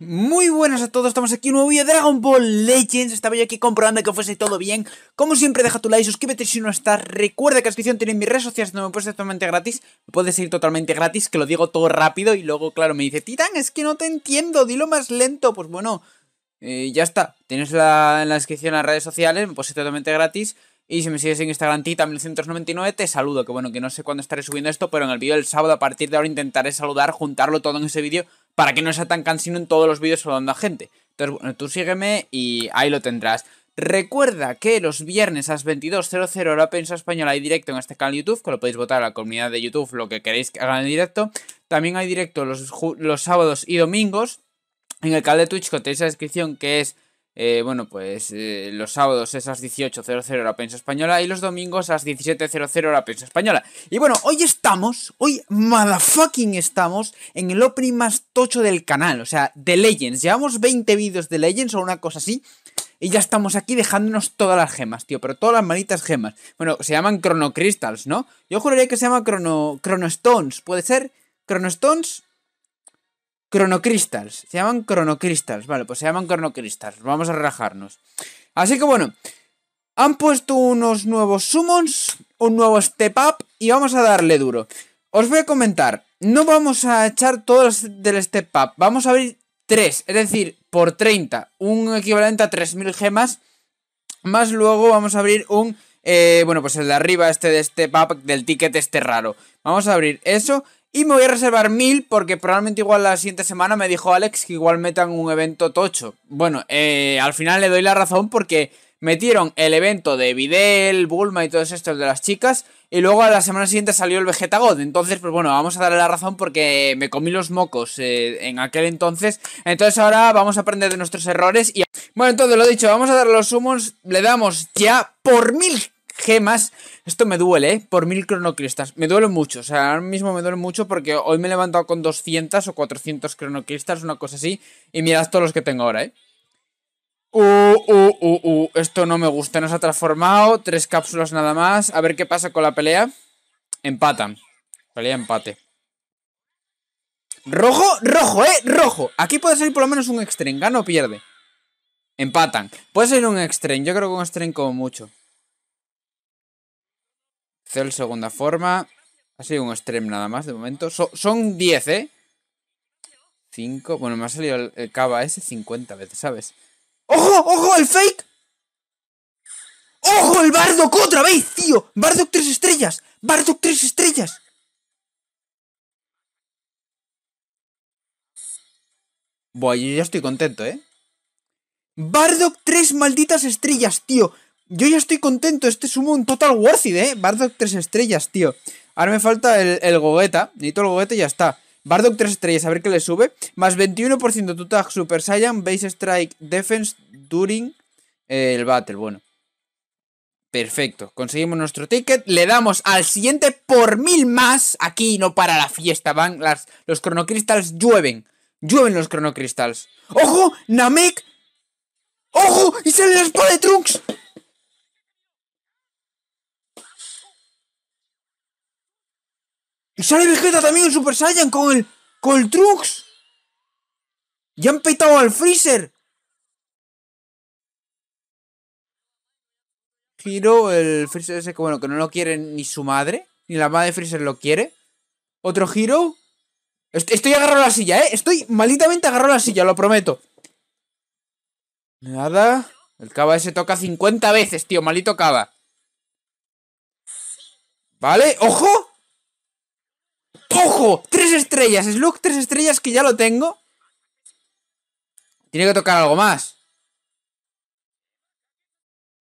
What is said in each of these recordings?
Muy buenas a todos, estamos aquí en un nuevo video de Dragon Ball Legends Estaba yo aquí comprobando que fuese todo bien Como siempre deja tu like, suscríbete si no estás Recuerda que la descripción tiene mis redes sociales donde me puedes totalmente gratis Me puedes seguir totalmente gratis, que lo digo todo rápido Y luego claro me dice, Titán es que no te entiendo, dilo más lento Pues bueno, eh, ya está, tienes la, en la descripción las redes sociales Me puedes totalmente gratis y si me sigues en Instagram, tita1999, te saludo. Que bueno, que no sé cuándo estaré subiendo esto, pero en el vídeo del sábado, a partir de ahora, intentaré saludar, juntarlo todo en ese vídeo, para que no sea tan cansino en todos los vídeos saludando a gente. Entonces, bueno, tú sígueme y ahí lo tendrás. Recuerda que los viernes a las 22.00 hora prensa española hay directo en este canal de YouTube, que lo podéis votar a la comunidad de YouTube, lo que queréis que hagan en directo. También hay directo los, los sábados y domingos en el canal de Twitch que tenéis la descripción, que es eh, bueno, pues eh, los sábados es a las 18.00 la prensa española y los domingos a las 17.00 la prensa española. Y bueno, hoy estamos, hoy motherfucking estamos en el opening más tocho del canal, o sea, de Legends. Llevamos 20 vídeos de Legends o una cosa así. Y ya estamos aquí dejándonos todas las gemas, tío, pero todas las malitas gemas. Bueno, se llaman Chrono ¿no? Yo juraría que se llama Chrono, Chrono Stones, ¿puede ser? ¿Chrono Stones? Chronocristals. Se llaman Chronocristals. Vale, pues se llaman Chronocristals. Vamos a relajarnos. Así que bueno. Han puesto unos nuevos summons, un nuevo step up y vamos a darle duro. Os voy a comentar, no vamos a echar todos del step up, vamos a abrir 3, es decir, por 30, un equivalente a 3000 gemas, más luego vamos a abrir un, eh, bueno, pues el de arriba, este de step up, del ticket este raro. Vamos a abrir eso y me voy a reservar mil porque probablemente igual la siguiente semana me dijo Alex que igual metan un evento tocho. Bueno, eh, al final le doy la razón porque metieron el evento de Videl, Bulma y todos estos de las chicas. Y luego a la semana siguiente salió el Vegeta God. Entonces, pues bueno, vamos a darle la razón porque me comí los mocos eh, en aquel entonces. Entonces ahora vamos a aprender de nuestros errores y... Bueno, entonces lo dicho, vamos a dar los sumos, Le damos ya por mil gemas. Esto me duele, ¿eh? Por mil cronocristas. Me duele mucho. O sea, ahora mismo me duele mucho porque hoy me he levantado con 200 o 400 cronocristas, una cosa así. Y mirad todos los que tengo ahora, ¿eh? Uh, uh, uh, uh. Esto no me gusta. Nos ha transformado. Tres cápsulas nada más. A ver qué pasa con la pelea. Empatan. Pelea empate. Rojo, rojo, eh, rojo. Aquí puede salir por lo menos un extreme, gano o pierde. Empatan. Puede salir un extreme Yo creo que un extreme como mucho segunda forma. Ha sido un stream nada más de momento. son 10, ¿eh? 5. Bueno, me ha salido el, Kava cava ese 50 veces, ¿sabes? ¡Ojo! ¡Ojo! ¡El fake! ¡Ojo! ¡El Bardock otra vez, tío! ¡Bardock 3 estrellas! ¡Bardock 3 estrellas! Buah, yo ya estoy contento, ¿eh? Bardock 3 malditas estrellas, tío. Yo ya estoy contento, este sumo un total worth it, ¿eh? Bardock 3 estrellas, tío. Ahora me falta el, el Gogeta. Necesito el Gogeta y ya está. Bardock 3 estrellas, a ver qué le sube. Más 21% tu Super Saiyan, Base Strike, Defense, During eh, el Battle. Bueno. Perfecto. Conseguimos nuestro ticket. Le damos al siguiente por mil más. Aquí no para la fiesta, van. Las, los cronocristals llueven. Llueven los cronocristals. ¡Ojo! ¡Namek! ¡Ojo! ¡Y sale la espada de Trunks! sale sale Vegeta también en Super Saiyan con el. con el Ya han petado al Freezer. Giro, el Freezer ese que bueno, que no lo quiere ni su madre. Ni la madre de Freezer lo quiere. Otro giro. Estoy agarrado la silla, ¿eh? Estoy malditamente agarrado la silla, lo prometo. Nada. El Cava ese toca 50 veces, tío. Malito Cava. ¿Vale? ¡Ojo! ¡Ojo! ¡Tres estrellas! Slug, tres estrellas que ya lo tengo. Tiene que tocar algo más.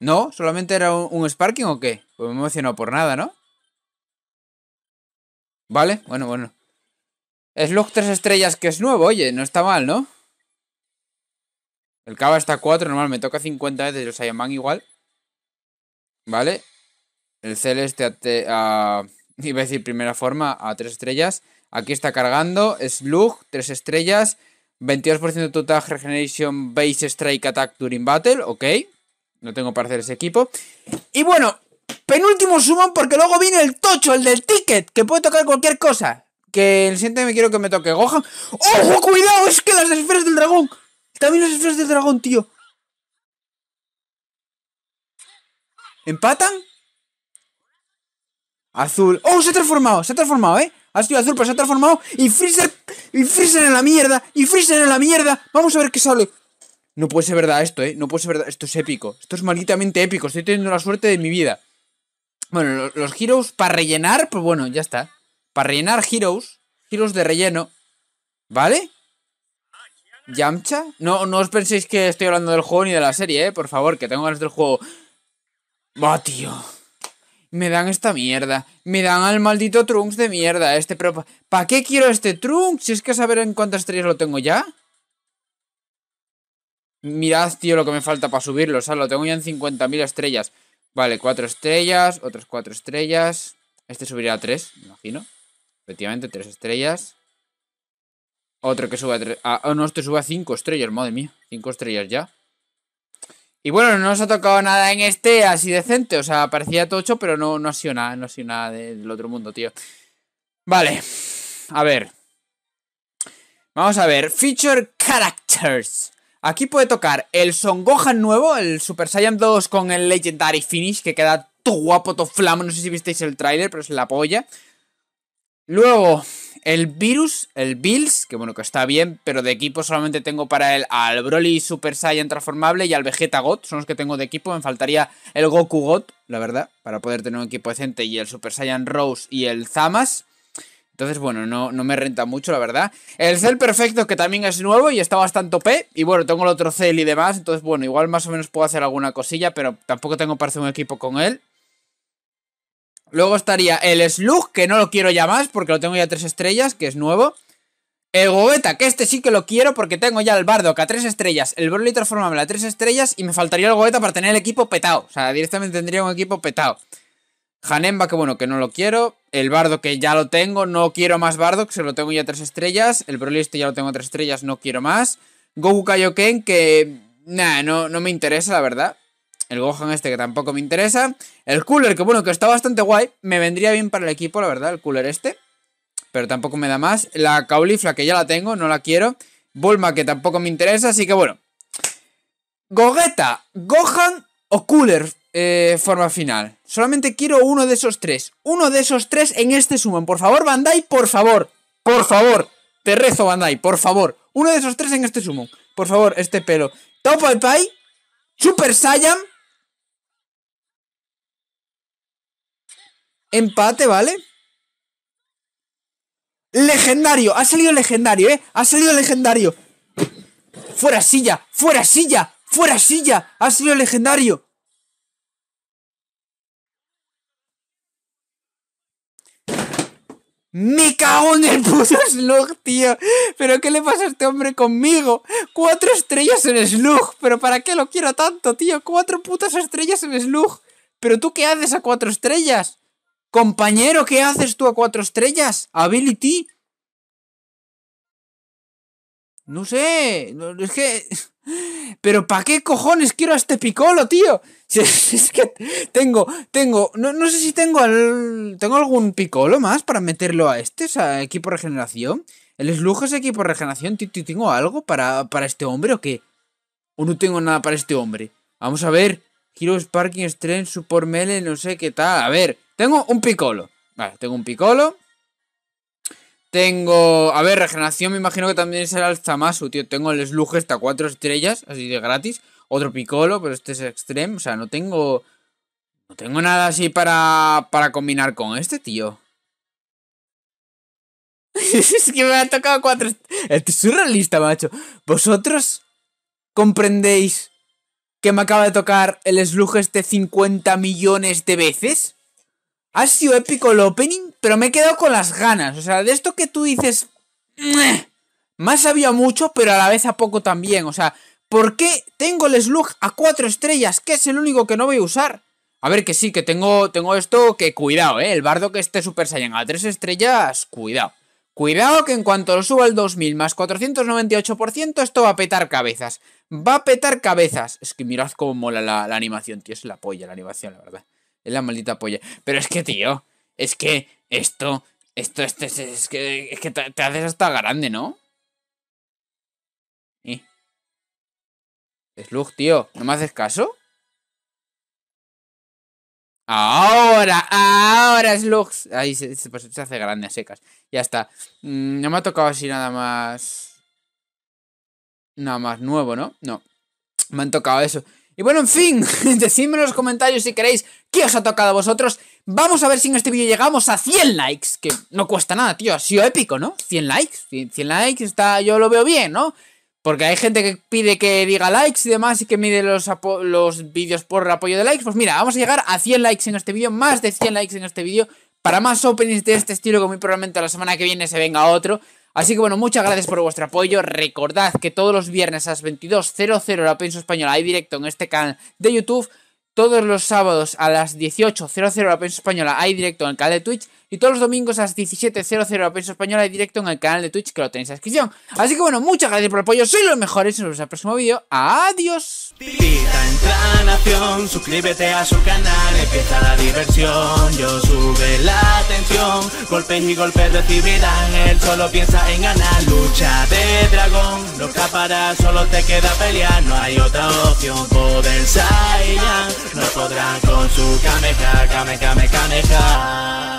¿No? ¿Solamente era un, Sparking o qué? Pues me emocionó por nada, ¿no? Vale, bueno, bueno. Slug tres estrellas que es nuevo, oye, no está mal, ¿no? El Cava está a 4, normal, me toca 50 veces el Saiyaman igual. Vale. El Celeste a iba a decir primera forma, a tres estrellas. Aquí está cargando, Slug, tres estrellas, 22% total regeneration base strike attack during battle, ok. No tengo para hacer ese equipo. Y bueno, penúltimo suman porque luego viene el tocho, el del ticket, que puede tocar cualquier cosa. Que el siguiente me quiero que me toque Gohan. ¡Ojo, cuidado! Es que las esferas del dragón. También las esferas del dragón, tío. ¿Empatan? azul. ¡Oh, se ha transformado! Se ha transformado, ¿eh? Ha sido azul, pero se ha transformado. Y Freezer. Y Freezer en la mierda. Y Freezer en la mierda. Vamos a ver qué sale. No puede ser verdad esto, ¿eh? No puede ser verdad. Esto es épico. Esto es malditamente épico. Estoy teniendo la suerte de mi vida. Bueno, los heroes para rellenar, pues bueno, ya está. Para rellenar heroes Heroes de relleno. ¿Vale? ¿Yamcha? No, no os penséis que estoy hablando del juego ni de la serie, ¿eh? Por favor, que tengo ganas del juego. Va, tío. Me dan esta mierda. Me dan al maldito Trunks de mierda. Este ¿Para qué quiero este Trunks? Si es que saber en cuántas estrellas lo tengo ya. Mirad, tío, lo que me falta para subirlo. O sea, lo tengo ya en 50.000 estrellas. Vale, cuatro estrellas, otras cuatro estrellas. Este subiría a 3, imagino. Efectivamente, 3 estrellas. Otro que suba a 3. Ah, oh, no, este suba a 5 estrellas, madre mía. 5 estrellas ya. Y bueno, no nos ha tocado nada en este así decente. O sea, parecía tocho, pero no, no ha sido nada, no ha sido nada del otro mundo, tío. Vale. A ver. Vamos a ver. Feature Characters. Aquí puede tocar el Son Gohan nuevo, el Super Saiyan 2 con el Legendary Finish, que queda todo guapo, todo flamo. No sé si visteis el tráiler, pero es la polla. Luego, el virus, el Bills, que bueno, que está bien, pero de equipo solamente tengo para él al Broly Super Saiyan transformable y al Vegeta God, son los que tengo de equipo, me faltaría el Goku God, la verdad, para poder tener un equipo decente y el Super Saiyan Rose y el Zamas. Entonces, bueno, no, no me renta mucho, la verdad. El Cell Perfecto, que también es nuevo y está bastante OP. Y bueno, tengo el otro Cell y demás. Entonces, bueno, igual más o menos puedo hacer alguna cosilla, pero tampoco tengo para hacer un equipo con él. Luego estaría el Slug, que no lo quiero ya más porque lo tengo ya tres estrellas, que es nuevo. El que este sí que lo quiero porque tengo ya el Bardock a tres estrellas, el Broly transformable a tres estrellas y me faltaría el Goeta para tener el equipo petado. O sea, directamente tendría un equipo petado. Hanemba, que bueno, que no lo quiero. El Bardo, que ya lo tengo, no quiero más Bardo, que se lo tengo ya tres estrellas. El Broly este ya lo tengo tres estrellas, no quiero más. Goku Kaioken, que... Nah, no, no me interesa, la verdad. El Gohan este que tampoco me interesa. El Cooler, que bueno, que está bastante guay. Me vendría bien para el equipo, la verdad, el Cooler este. Pero tampoco me da más. La Caulifla, que ya la tengo, no la quiero. Bulma, que tampoco me interesa, así que bueno. Gogeta, Gohan o Cooler, eh, forma final. Solamente quiero uno de esos tres. Uno de esos tres en este sumo Por favor, Bandai, por favor. Por favor. Te rezo, Bandai, por favor. Uno de esos tres en este sumo. Por favor, este pelo. top Pai, Super Saiyan Empate, ¿vale? Legendario, ha salido legendario, ¿eh? Ha salido legendario. Fuera silla, fuera silla, fuera silla. Ha salido legendario. Me cago en el puto Slug, tío. ¿Pero qué le pasa a este hombre conmigo? Cuatro estrellas en Slug. ¿Pero para qué lo quiero tanto, tío? Cuatro putas estrellas en Slug. ¿Pero tú qué haces a cuatro estrellas? Compañero, ¿qué haces tú a cuatro estrellas? Ability. No sé, es que... Pero ¿para qué cojones quiero a este picolo, tío? es, que tengo, tengo, no, sé si tengo tengo algún picolo más para meterlo a este, o sea, equipo regeneración. El Slug es equipo regeneración, ¿tengo algo para, para este hombre o qué? O no tengo nada para este hombre. Vamos a ver, Quiero Parking Strength, Support Melee, no sé qué tal. A ver, tengo un picolo Vale, tengo un picolo Tengo... A ver, regeneración me imagino que también será el Zamasu, tío. Tengo el Slug hasta este cuatro estrellas, así de gratis. Otro picolo pero este es extremo. O sea, no tengo... No tengo nada así para, para combinar con este, tío. es que me ha tocado cuatro... Esto es surrealista, macho. Vosotros comprendéis que me acaba de tocar el slug este 50 millones de veces. Ha sido épico el opening, pero me he quedado con las ganas. O sea, de esto que tú dices... Más sabía mucho, pero a la vez a poco también. O sea, ¿por qué tengo el slug a 4 estrellas? Que es el único que no voy a usar. A ver, que sí, que tengo, tengo esto que cuidado, ¿eh? El bardo que esté Super Saiyan a 3 estrellas, cuidado. Cuidado que en cuanto lo suba al 2000 más 498%, esto va a petar cabezas. Va a petar cabezas. Es que mirad cómo mola la, animación, tío. Es la polla la animación, la verdad. Es la maldita polla. Pero es que, tío, es que esto, esto, esto, es, que, que te, haces hasta grande, ¿no? Es Slug, tío, ¿no me haces caso? Ahora, ahora es Lux. Ahí se, pues, hace grandes secas. Ya está. Mm, no me ha tocado así nada más. Nada más nuevo, ¿no? No. Me han tocado eso. Y bueno, en fin, decidme en los comentarios si queréis qué os ha tocado a vosotros. Vamos a ver si en este vídeo llegamos a 100 likes, que no cuesta nada, tío. Ha sido épico, ¿no? 100 likes. 100 likes está, yo lo veo bien, ¿no? Porque hay gente que pide que diga likes y demás y que mide los, los vídeos por apoyo de likes. Pues mira, vamos a llegar a 100 likes en este vídeo, más de 100 likes en este vídeo. Para más openings de este estilo, que muy probablemente la semana que viene se venga otro. Así que bueno, muchas gracias por vuestro apoyo. Recordad que todos los viernes a las 22.00 la prensa española hay directo en este canal de YouTube. Todos los sábados a las 18.00 la prensa española hay directo en el canal de Twitch. Y todos los domingos a las 17.00 la prensa española hay directo en el canal de Twitch que lo tenéis en la descripción. Así que bueno, muchas gracias por el apoyo. Soy los mejores. Nos vemos en el próximo vídeo. Adiós suscríbete a su canal, empieza la diversión, yo sube la tensión, golpes y golpes recibirán, él solo piensa en ganar, lucha de dragón, no escapará. solo te queda pelear, no hay otra opción, poder Saiyan, no podrán con su Kamehameha Kamehameha cameja.